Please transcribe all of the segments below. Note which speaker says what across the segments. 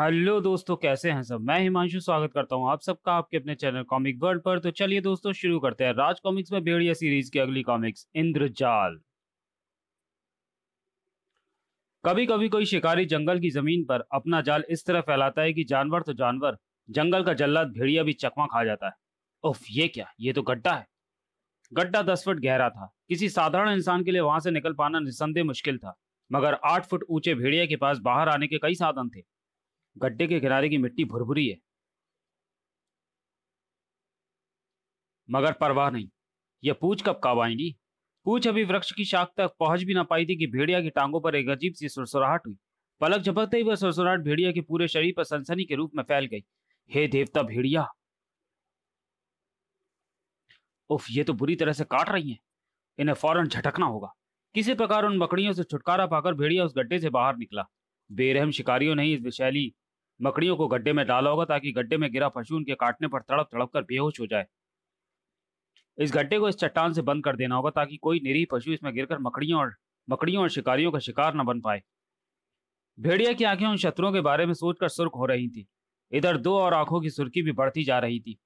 Speaker 1: Hello दोस्तों कैसे हैं सब मैं हिमांशु स्वागत करता हूं आप सबका आपके अपने चैनल कॉमिक वर्ल्ड पर तो चलिए दोस्तों शुरू करते हैं राज कॉमिक्स में भेड़िया सीरीज की अगली कॉमिक्स इंद्रजाल कभी कभी कोई शिकारी जंगल की जमीन पर अपना जाल इस तरह फैलाता है कि जानवर तो जानवर जंगल का जल्लाद भेड़िया भी चकमा खा जाता है उफ ये क्या ये तो गड्ढा है गड्ढा दस फुट गहरा था किसी साधारण इंसान के लिए वहां से निकल पाना निसंदेह मुश्किल था मगर आठ फुट ऊंचे भेड़िया के पास बाहर आने के कई साधन थे गड्ढे के किनारे की मिट्टी भुरभुरी है मगर परवाह नहीं यह पूछ कब कब आएंगी पूछ अभी वृक्ष की शाख तक पहुंच भी ना पाई थी कि भेड़िया की टांगों पर एक अजीब सी सुरसुराहट हुई पलक झपकते ही वह सुरसुराहट भेड़िया के पूरे शरीर पर सनसनी के रूप में फैल गई हे देवता भेड़िया उफ ये तो बुरी तरह से काट रही है इन्हें फौरन झटकना होगा किसी प्रकार उन मकड़ियों से छुटकारा पाकर भेड़िया उस गड्ढे से बाहर निकला बेरहम शिकारियों ने इस विशैली मकड़ियों को गड्ढे में डाला होगा ताकि गड्ढे में गिरा पशु उनके काटने पर तड़प तड़प कर बेहोश हो जाए इस गड्ढे को इस चट्टान से बंद कर देना होगा ताकि कोई निरीह पशु इसमें गिरकर मकड़ियों और मकड़ियों और शिकारियों का शिकार न बन पाए भेड़िया की आंखें उन शत्रुओं के बारे में सोचकर सुर्ख हो रही थी इधर दो और आंखों की सुर्खी भी बढ़ती जा रही थी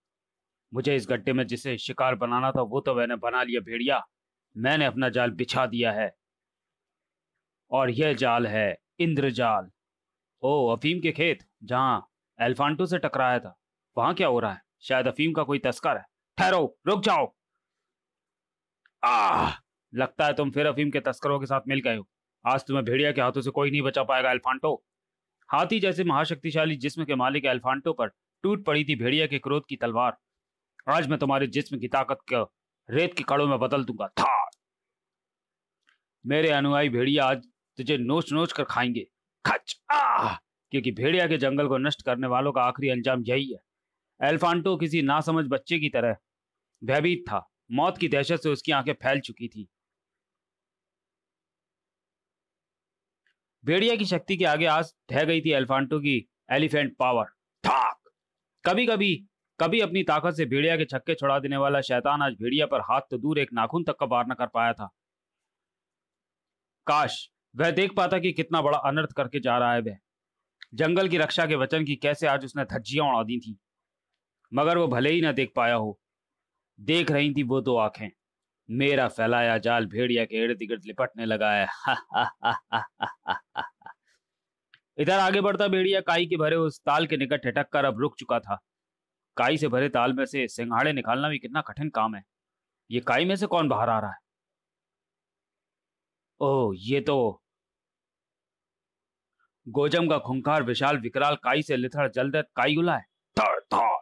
Speaker 1: मुझे इस गड्ढे में जिसे शिकार बनाना था वो तो मैंने बना लिया भेड़िया मैंने अपना जाल बिछा दिया है और यह जाल है इंद्रजाल ओ अफीम के खेत जहाँ एल्फांटो से टकराया था वहां क्या हो रहा है शायद अफीम का कोई तस्कर है ठहरो रुक जाओ आह लगता है तुम फिर अफीम के तस्करों के साथ मिल गए हो आज तुम्हें भेड़िया के हाथों से कोई नहीं बचा पाएगा एल्फांटो हाथी जैसे महाशक्तिशाली जिस्म के मालिक एल्फांटो पर टूट पड़ी थी भेड़िया के क्रोध की तलवार आज मैं तुम्हारे जिस्म की ताकत को रेत के कड़ों में बदल दूंगा था मेरे अनुयायी भेड़िया आज तुझे नोच नोच कर खाएंगे खच आ क्योंकि भेड़िया के जंगल को नष्ट करने वालों का आखिरी अंजाम यही है एल्फांटो किसी नासमझ बच्चे की तरह भयभीत था मौत की दहशत से उसकी आंखें फैल चुकी थी भेड़िया की शक्ति के आगे आज ढह गई थी एल्फांटो की एलिफेंट पावर ठाक कभी कभी कभी अपनी ताकत से भेड़िया के छक्के छोड़ा देने वाला शैतान आज भेड़िया पर हाथ तो दूर एक नाखून तक का बार न कर पाया था काश वह देख पाता कि कितना बड़ा अनर्थ करके जा रहा है वह जंगल की रक्षा के वचन की कैसे आज उसने धज्जियां उड़ा दी थी मगर वो भले ही ना देख पाया हो देख रही थी वो दो आंखें मेरा फैलाया जाल भेड़िया के इर्द गिर्द लिपटने लगा है इधर आगे बढ़ता भेड़िया काई के भरे उस ताल के निकट ठटक कर अब रुक चुका था काई से भरे ताल में से सिंघाड़े निकालना भी कितना कठिन काम है ये काई में से कौन बाहर आ रहा है ओह ये तो गोजम का खुंखार विशाल विकराल काई से लिथड़ जलदत काई उला है थर थर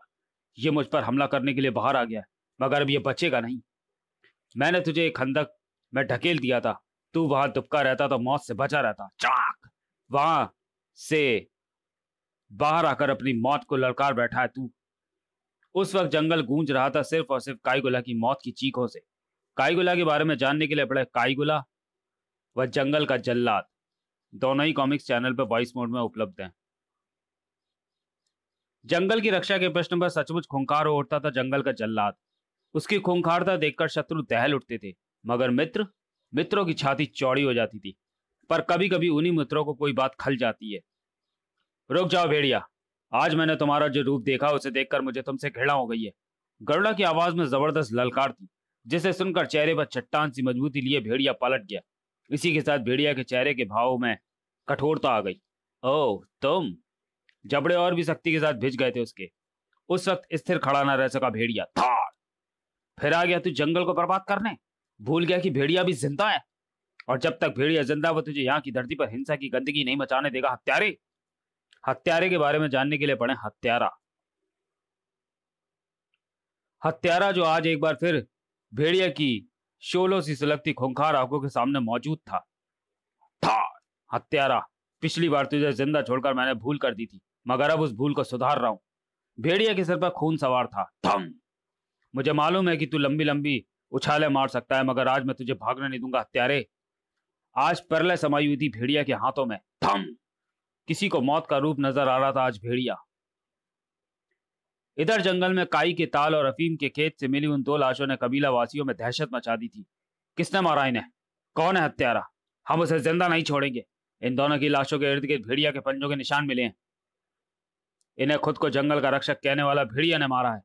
Speaker 1: ये मुझ पर हमला करने के लिए बाहर आ गया मगर अब ये बचेगा नहीं मैंने तुझे एक खंदक में ढकेल दिया था तू वहां दुबका रहता तो मौत से बचा रहता चाक वहां से बाहर आकर अपनी मौत को ललकार बैठा है तू उस वक्त जंगल गूंज रहा था सिर्फ और सिर्फ काईगुला की मौत की चीखों से काईगुला के बारे में जानने के लिए पड़े काईगुला व जंगल का जल्लाद दोनों ही कॉमिक्स चैनल पर वॉइस मोड में उपलब्ध हैं जंगल की रक्षा के प्रश्न पर सचमुच खुंखार हो उठता था जंगल का जल्लाद उसकी खुंखारता देखकर शत्रु दहल उठते थे मगर मित्र मित्रों की छाती चौड़ी हो जाती थी पर कभी कभी उन्हीं मित्रों को कोई बात खल जाती है रुक जाओ भेड़िया आज मैंने तुम्हारा जो रूप देखा उसे देखकर मुझे तुमसे घृणा हो गई है गरुड़ा की आवाज में जबरदस्त ललकार थी जिसे सुनकर चेहरे पर चट्टान सी मजबूती लिए भेड़िया पलट गया इसी के साथ भेड़िया के चेहरे के भाव में कठोरता आ गई ओ तुम जबड़े और भी शक्ति के साथ भिज गए थे उसके उस वक्त स्थिर खड़ा ना रह सका भेड़िया था फिर आ गया तू जंगल को बर्बाद करने भूल गया कि भेड़िया भी जिंदा है और जब तक भेड़िया जिंदा वो तुझे यहाँ की धरती पर हिंसा की गंदगी नहीं मचाने देगा हत्यारे हत्यारे के बारे में जानने के लिए पढ़े हत्यारा हत्यारा जो आज एक बार फिर भेड़िया की शोलों सी सुलगती खुंखार आंखों के सामने मौजूद था हत्यारा पिछली बार तुझे जिंदा छोड़कर मैंने भूल कर दी थी मगर अब उस भूल को सुधार रहा हूं भेड़िया के सर पर खून सवार था थम मुझे मालूम है कि तू लंबी लंबी उछाले मार सकता है मगर आज मैं तुझे भागने नहीं दूंगा हत्यारे आज परलय समायु हुई थी भेड़िया के हाथों में थम किसी को मौत का रूप नजर आ रहा था आज भेड़िया इधर जंगल में काई के ताल और अफीम के खेत से मिली उन दो लाशों ने कबीला वासियों में दहशत मचा दी थी किसने मारा इन्हें कौन है हत्यारा हम उसे जिंदा नहीं छोड़ेंगे इन दोनों की लाशों के इर्द गिर्द भेड़िया के पंजों के निशान मिले हैं इन्हें खुद को जंगल का रक्षक कहने वाला भेड़िया ने मारा है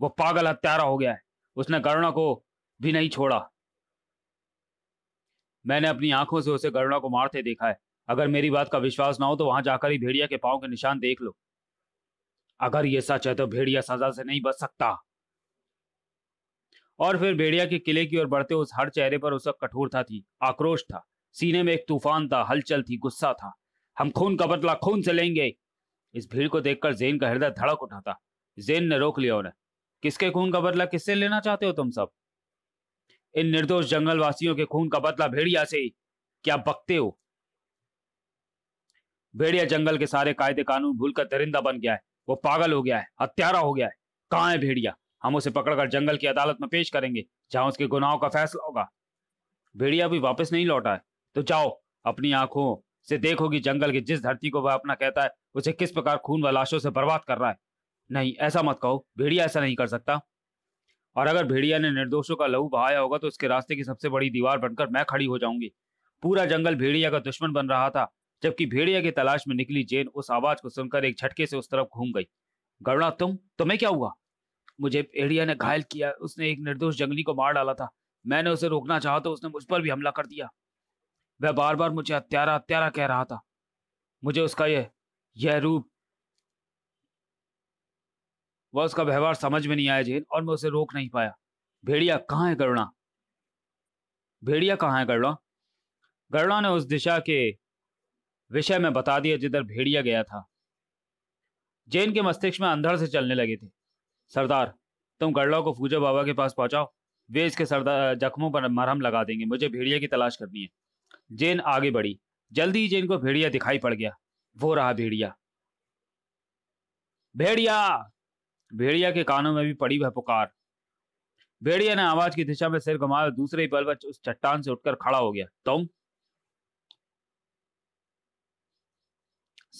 Speaker 1: वो पागल हत्यारा हो गया है उसने गरुणा को भी नहीं छोड़ा मैंने अपनी आंखों से उसे गरुणा को मारते देखा है अगर मेरी बात का विश्वास ना हो तो वहां जाकर ही भेड़िया के पाँव के निशान देख लो अगर ये सच है तो भेड़िया सजा से नहीं बच सकता और फिर भेड़िया के किले की ओर बढ़ते उस हर चेहरे पर उसका कठोरता थी आक्रोश था सीने में एक तूफान था हलचल थी गुस्सा था हम खून का बदला खून से लेंगे इस भीड़ को देखकर जेन का हृदय धड़क उठा था जेन ने रोक लिया उन्हें किसके खून का बदला किससे लेना चाहते हो तुम सब इन निर्दोष जंगलवासियों के खून का बदला भेड़िया से क्या बकते हो भेड़िया जंगल के सारे कायदे कानून भूलकर दरिंदा बन गया है वो पागल हो गया है हत्यारा हो गया है कहाँ है भेड़िया हम उसे पकड़कर जंगल की अदालत में पेश करेंगे जहां उसके गुनाहों का फैसला होगा भेड़िया भी वापस नहीं लौटा है तो जाओ अपनी आंखों से देखो कि जंगल की जिस धरती को वह अपना कहता है उसे किस प्रकार खून व लाशों से बर्बाद कर रहा है नहीं ऐसा मत कहो भेड़िया ऐसा नहीं कर सकता और अगर भेड़िया ने निर्दोषों का लहू बहाया होगा तो उसके रास्ते की सबसे बड़ी दीवार बनकर मैं खड़ी हो जाऊंगी पूरा जंगल भेड़िया का दुश्मन बन रहा था जबकि भेड़िया की तलाश में निकली जेन उस आवाज को सुनकर एक झटके से उस तरफ घूम गई गरुणा तुम तुम्हें क्या हुआ मुझे भेड़िया ने घायल किया उसने एक निर्दोष जंगली को मार डाला था मैंने उसे रोकना चाहा तो उसने मुझ पर भी हमला कर दिया वह बार बार मुझे हत्यारा हत्यारा कह रहा था मुझे उसका यह यह रूप वह उसका व्यवहार समझ में नहीं आया जेन और मैं उसे रोक नहीं पाया भेड़िया कहाँ है गरुणा भेड़िया कहाँ है गरुणा गरुणा ने उस दिशा के विषय में बता दिया जिधर भेड़िया गया था जैन के मस्तिष्क में अंधड़ से चलने लगे थे सरदार तुम गढ़ला को फूजा बाबा के पास पहुंचाओ वे इसके सरदार जख्मों पर मरहम लगा देंगे मुझे भेड़िया की तलाश करनी है जैन आगे बढ़ी जल्दी ही जैन को भेड़िया दिखाई पड़ गया वो रहा भेड़िया भेड़िया भेड़िया के कानों में भी पड़ी वह पुकार भेड़िया ने आवाज की दिशा में सिर घुमाया दूसरे ही पल पर उस चट्टान से उठकर खड़ा हो गया तुम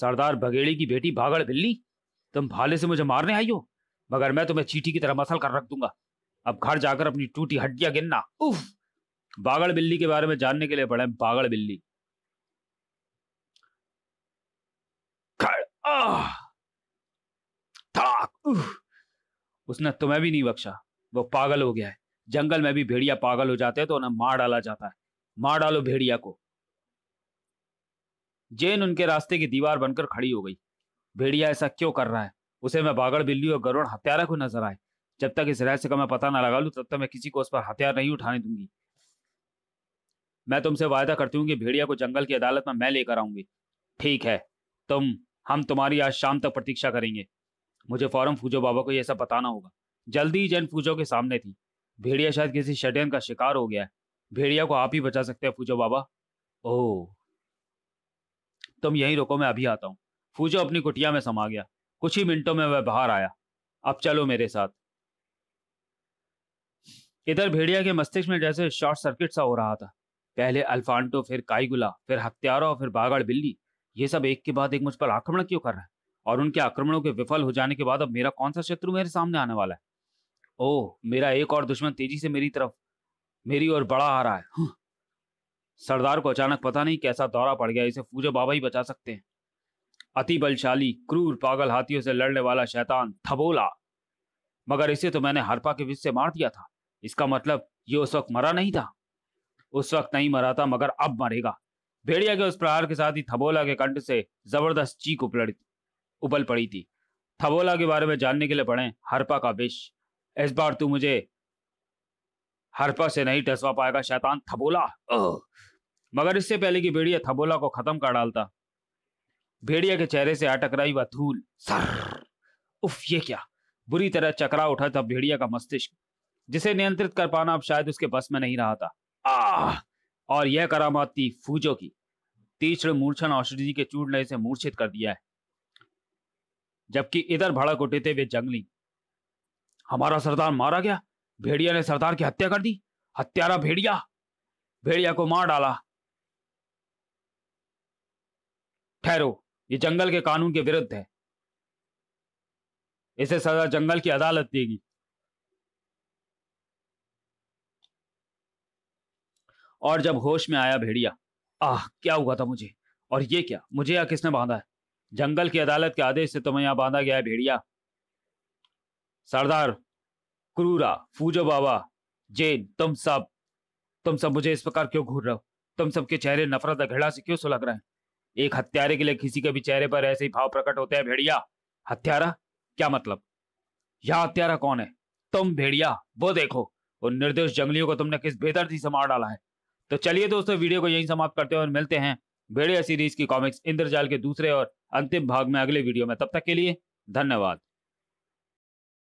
Speaker 1: सरदार बघेड़ी की बेटी भागड़ बिल्ली तुम भाले से मुझे मारने आई हो मगर मैं तुम्हें चीटी की तरह मसल कर रख दूंगा अब घर जाकर अपनी टूटी हड्डियां गिनना उफ बागड़ बिल्ली के बारे में जानने के लिए पड़े बागड़ बिल्ली उसने तुम्हें भी नहीं बख्शा वो पागल हो गया है जंगल में भी भेड़िया पागल हो जाते हैं तो उन्हें मार डाला जाता है मार डालो भेड़िया को जेन उनके रास्ते की दीवार बनकर खड़ी हो गई भेड़िया ऐसा क्यों कर रहा है उसे मैं बागड़ बिल्ली और गरुड़ हत्यारा को नजर आए जब तक इस रहस्य का मैं पता ना लगा लू तब तक मैं किसी को उस पर हथियार नहीं उठाने दूंगी मैं तुमसे वायदा करती हूँ कि भेड़िया को जंगल की अदालत में मैं लेकर आऊंगी ठीक है तुम हम तुम्हारी आज शाम तक प्रतीक्षा करेंगे मुझे फौरन फूजो बाबा को यह सब बताना होगा जल्दी ही जैन फूजो के सामने थी भेड़िया शायद किसी षड्यंत्र का शिकार हो गया है भेड़िया को आप ही बचा सकते हैं फूजो बाबा ओह तुम यहीं रुको मैं अभी आता हूँ फूजो अपनी कुटिया में समा गया कुछ ही मिनटों में वह बाहर आया अब चलो मेरे साथ इधर भेड़िया के मस्तिष्क में जैसे शॉर्ट सर्किट सा हो रहा था पहले अल्फांटो फिर काईगुला फिर हत्यारा फिर बागड़ बिल्ली ये सब एक के बाद एक मुझ पर आक्रमण क्यों कर रहा है और उनके आक्रमणों के विफल हो जाने के बाद अब मेरा कौन सा शत्रु मेरे सामने आने वाला है ओह मेरा एक और दुश्मन तेजी से मेरी तरफ मेरी ओर बड़ा आ रहा है हम्म। सरदार को अचानक पता नहीं कैसा दौरा पड़ गया इसे पूजा बाबा ही बचा सकते हैं अति बलशाली क्रूर पागल हाथियों से लड़ने वाला शैतान थबोला मगर इसे तो मैंने हरपा के विष से मार दिया था इसका मतलब ये उस वक्त मरा नहीं था उस वक्त नहीं मरा था मगर अब मरेगा भेड़िया के उस प्रहार के साथ ही थबोला के कंठ से जबरदस्त चीख उपलड़ उबल पड़ी थी थबोला के बारे में जानने के लिए पढ़े हरपा का विष इस बार तू मुझे हरपा से नहीं टसवा पाएगा शैतान थबोला मगर इससे पहले कि भेड़िया थबोला को खत्म कर डालता भेड़िया के चेहरे से अटक रही वह धूल सर उफ ये क्या बुरी तरह चकरा उठा था भेड़िया का मस्तिष्क जिसे नियंत्रित कर पाना अब शायद उसके बस में नहीं रहा था आ और यह करामात थी फूजो की तीसरे मूर्छन औषधि के चूड़ने से मूर्छित कर दिया है जबकि इधर भड़क उठे थे वे जंगली हमारा सरदार मारा गया भेड़िया ने सरदार की हत्या कर दी हत्यारा भेड़िया भेड़िया को मार डाला ठहरो ये जंगल के कानून के विरुद्ध है इसे सजा जंगल की अदालत देगी और जब होश में आया भेड़िया आह क्या हुआ था मुझे और ये क्या मुझे या किसने बांधा है जंगल की अदालत के आदेश से तुम्हें यहां बांधा गया है भेड़िया सरदार क्रूरा फूजो बाबा जैन तुम सब तुम सब मुझे इस प्रकार क्यों घूर रहे हो तुम सबके चेहरे नफरत घृणा से क्यों सुलग रहे हैं एक हत्यारे के लिए किसी के भी चेहरे पर ऐसे ही भाव प्रकट होते हैं भेड़िया हत्यारा क्या मतलब यह हत्यारा कौन है तुम भेड़िया वो देखो उन निर्दोष जंगलियों को तुमने किस बेदर्दी से मार डाला है तो चलिए दोस्तों वीडियो को यहीं समाप्त करते हैं और मिलते हैं भेड़िया सीरीज की कॉमिक्स इंद्रजाल के दूसरे और अंतिम भाग में अगले वीडियो में तब तक के लिए धन्यवाद